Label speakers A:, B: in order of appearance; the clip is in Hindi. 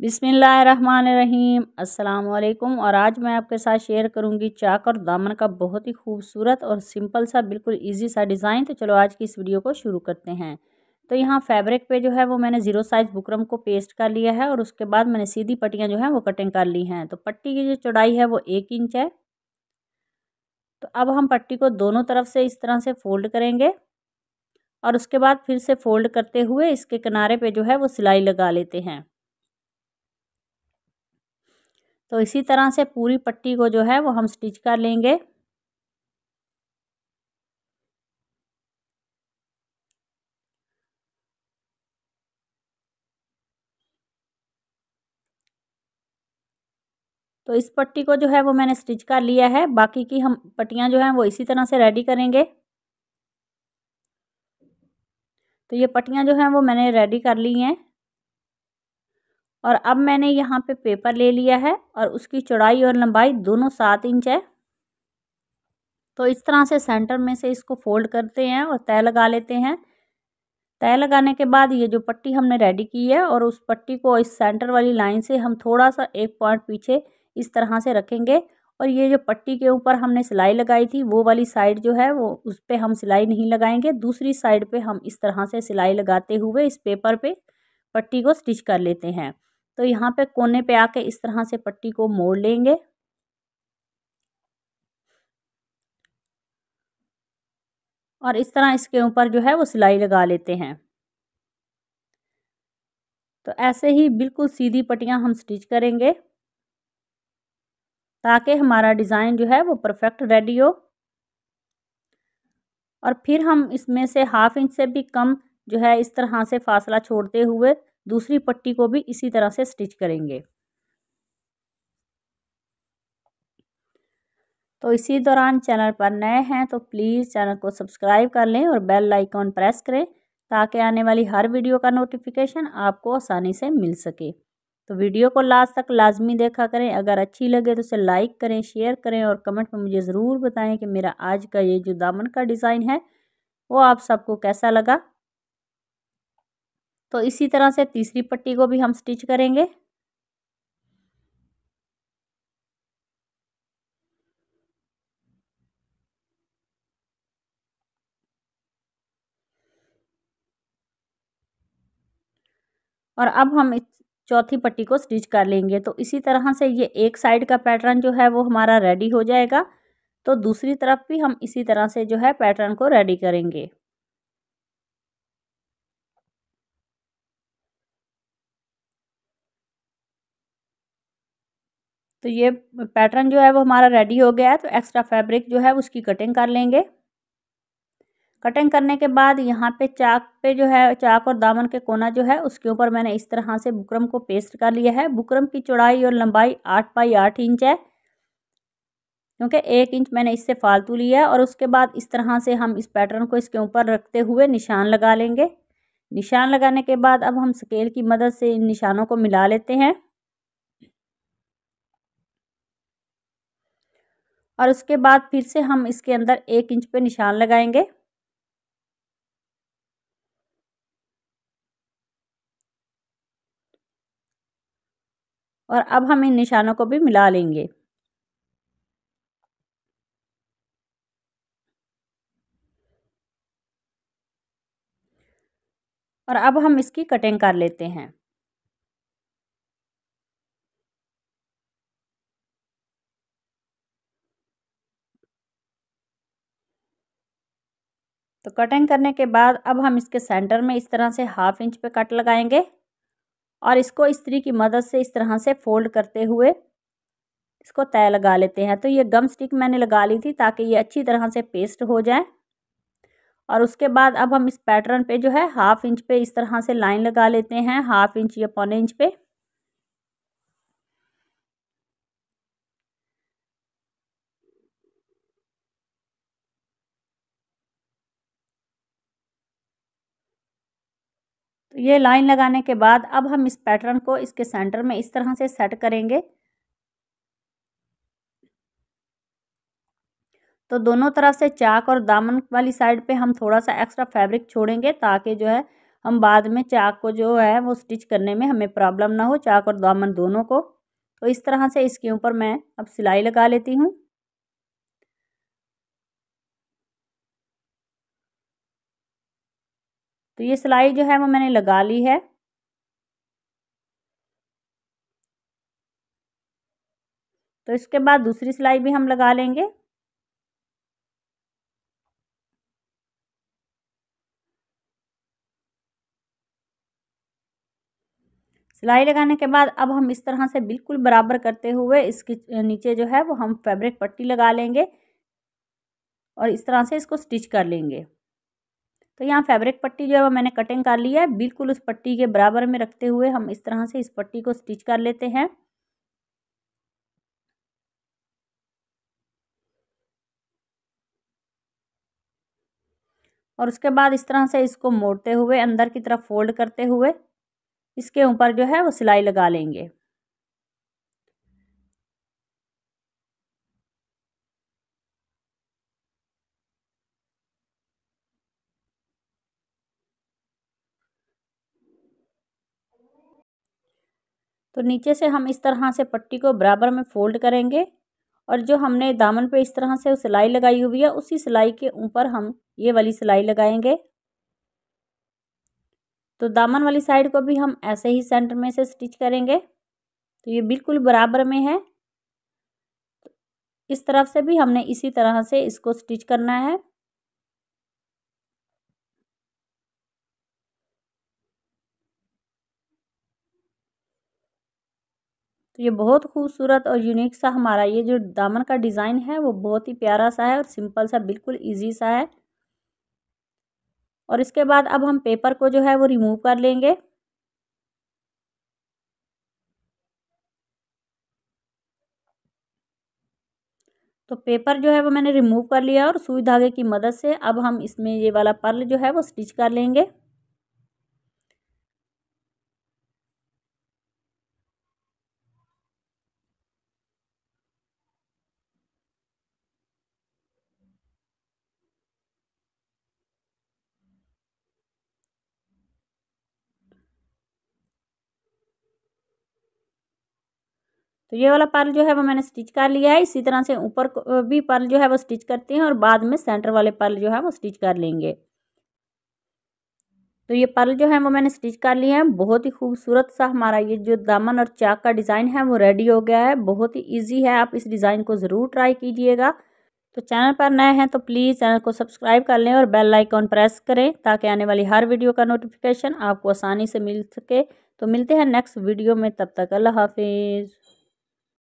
A: बिसमीम अल्लाम और आज मैं आपके साथ शेयर करूंगी चाक और दामन का बहुत ही खूबसूरत और सिंपल सा बिल्कुल इजी सा डिज़ाइन तो चलो आज की इस वीडियो को शुरू करते हैं तो यहाँ फैब्रिक पे जो है वो मैंने ज़ीरो साइज़ बुकरम को पेस्ट कर लिया है और उसके बाद मैंने सीधी पट्टियाँ जो हैं वो कटिंग कर ली हैं तो पट्टी की जो चौड़ाई है वो एक इंच है तो अब हम पट्टी को दोनों तरफ से इस तरह से फोल्ड करेंगे और उसके बाद फिर से फोल्ड करते हुए इसके किनारे पे जो है वो सिलाई लगा लेते हैं तो इसी तरह से पूरी पट्टी को जो है वो हम स्टिच कर लेंगे तो इस पट्टी को जो है वो मैंने स्टिच कर लिया है बाकी की हम पट्टियाँ जो हैं वो इसी तरह से रेडी करेंगे तो ये पट्टियाँ जो हैं वो मैंने रेडी कर ली हैं और अब मैंने यहाँ पे पेपर ले लिया है और उसकी चौड़ाई और लंबाई दोनों सात इंच है तो इस तरह से सेंटर में से इसको फोल्ड करते हैं और तय लगा लेते हैं तय लगाने के बाद ये जो पट्टी हमने रेडी की है और उस पट्टी को इस सेंटर वाली लाइन से हम थोड़ा सा एक पॉइंट पीछे इस तरह से रखेंगे और ये जो पट्टी के ऊपर हमने सिलाई लगाई थी वो वाली साइड जो है वो उस पर हम सिलाई नहीं लगाएंगे दूसरी साइड पे हम इस तरह से सिलाई लगाते हुए इस पेपर पे पट्टी को स्टिच कर लेते हैं तो यहाँ पे कोने पे आके इस तरह से पट्टी को मोड़ लेंगे और इस तरह इसके ऊपर जो है वो सिलाई लगा लेते हैं तो ऐसे ही बिल्कुल सीधी पट्टियाँ हम स्टिच करेंगे ताकि हमारा डिज़ाइन जो है वो परफेक्ट रेडी हो और फिर हम इसमें से हाफ इंच से भी कम जो है इस तरह से फासला छोड़ते हुए दूसरी पट्टी को भी इसी तरह से स्टिच करेंगे तो इसी दौरान चैनल पर नए हैं तो प्लीज़ चैनल को सब्सक्राइब कर लें और बेल आइकॉन प्रेस करें ताकि आने वाली हर वीडियो का नोटिफिकेशन आपको आसानी से मिल सके तो वीडियो को लास्ट तक लाजमी देखा करें अगर अच्छी लगे तो उसे लाइक करें शेयर करें और कमेंट में मुझे ज़रूर बताएं कि मेरा आज का ये जो दामन का डिज़ाइन है वो आप सबको कैसा लगा तो इसी तरह से तीसरी पट्टी को भी हम स्टिच करेंगे और अब हम इस चौथी पट्टी को स्टिच कर लेंगे तो इसी तरह से ये एक साइड का पैटर्न जो है वो हमारा रेडी हो जाएगा तो दूसरी तरफ भी हम इसी तरह से जो है पैटर्न को रेडी करेंगे तो ये पैटर्न जो है वो हमारा रेडी हो गया है तो एक्स्ट्रा फैब्रिक जो है उसकी कटिंग कर लेंगे कटिंग करने के बाद यहाँ पे चाक पे जो है चाक और दामन के कोना जो है उसके ऊपर मैंने इस तरह से बुकरम को पेस्ट कर लिया है बुकरम की चौड़ाई और लंबाई आठ बाई आठ इंच है क्योंकि एक इंच मैंने इससे फालतू लिया और उसके बाद इस तरह से हम इस पैटर्न को इसके ऊपर रखते हुए निशान लगा लेंगे निशान लगाने के बाद अब हम स्केल की मदद से इन निशानों को मिला लेते हैं और उसके बाद फिर से हम इसके अंदर एक इंच पे निशान लगाएंगे और अब हम इन निशानों को भी मिला लेंगे और अब हम इसकी कटिंग कर लेते हैं तो कटिंग करने के बाद अब हम इसके सेंटर में इस तरह से हाफ इंच पे कट लगाएंगे और इसको इस्त्री की मदद से इस तरह से फोल्ड करते हुए इसको तय लगा लेते हैं तो ये गम स्टिक मैंने लगा ली थी ताकि ये अच्छी तरह से पेस्ट हो जाए और उसके बाद अब हम इस पैटर्न पे जो है हाफ इंच पे इस तरह से लाइन लगा लेते हैं हाफ इंच या पौने इंच पे ये लाइन लगाने के बाद अब हम इस पैटर्न को इसके सेंटर में इस तरह से सेट करेंगे तो दोनों तरफ से चाक और दामन वाली साइड पे हम थोड़ा सा एक्स्ट्रा फैब्रिक छोड़ेंगे ताकि जो है हम बाद में चाक को जो है वो स्टिच करने में हमें प्रॉब्लम ना हो चाक और दामन दोनों को तो इस तरह से इसके ऊपर मैं अब सिलाई लगा लेती हूँ तो ये सिलाई जो है वो मैंने लगा ली है तो इसके बाद दूसरी सिलाई भी हम लगा लेंगे सिलाई लगाने के बाद अब हम इस तरह से बिल्कुल बराबर करते हुए इसके नीचे जो है वो हम फैब्रिक पट्टी लगा लेंगे और इस तरह से इसको स्टिच कर लेंगे तो यहाँ फैब्रिक पट्टी जो है वो मैंने कटिंग कर ली है बिल्कुल उस पट्टी के बराबर में रखते हुए हम इस तरह से इस पट्टी को स्टिच कर लेते हैं और उसके बाद इस तरह से इसको मोड़ते हुए अंदर की तरफ फोल्ड करते हुए इसके ऊपर जो है वो सिलाई लगा लेंगे तो नीचे से हम इस तरह से पट्टी को बराबर में फोल्ड करेंगे और जो हमने दामन पे इस तरह से सिलाई लगाई हुई है उसी सिलाई के ऊपर हम ये वाली सिलाई लगाएंगे तो दामन वाली साइड को भी हम ऐसे ही सेंटर में से स्टिच करेंगे तो ये बिल्कुल बराबर में है इस तरफ से भी हमने इसी तरह से इसको स्टिच करना है तो ये बहुत खूबसूरत और यूनिक सा हमारा ये जो दामन का डिज़ाइन है वो बहुत ही प्यारा सा है और सिंपल सा बिल्कुल ईजी सा है और इसके बाद अब हम पेपर को जो है वो रिमूव कर लेंगे तो पेपर जो है वो मैंने रिमूव कर लिया और सुई धागे की मदद से अब हम इसमें ये वाला पर्ल जो है वो स्टिच कर लेंगे तो ये वाला पर्ल जो है वो मैंने स्टिच कर लिया है इसी तरह से ऊपर भी पर्ल जो है वो स्टिच करते हैं और बाद में सेंटर वाले पर्ल जो है वो स्टिच कर लेंगे तो ये पर्ल जो है वो मैंने स्टिच कर लिए हैं बहुत ही खूबसूरत सा हमारा ये जो दामन और चाक का डिज़ाइन है वो रेडी हो गया है बहुत ही ईजी है आप इस डिज़ाइन को ज़रूर ट्राई कीजिएगा तो चैनल पर नए हैं तो प्लीज़ चैनल को सब्सक्राइब कर लें और बेल आइकॉन प्रेस करें ताकि आने वाली हर वीडियो का नोटिफिकेशन आपको आसानी से मिल सके तो मिलते हैं नेक्स्ट वीडियो में तब तक अल्लाह हाफिज़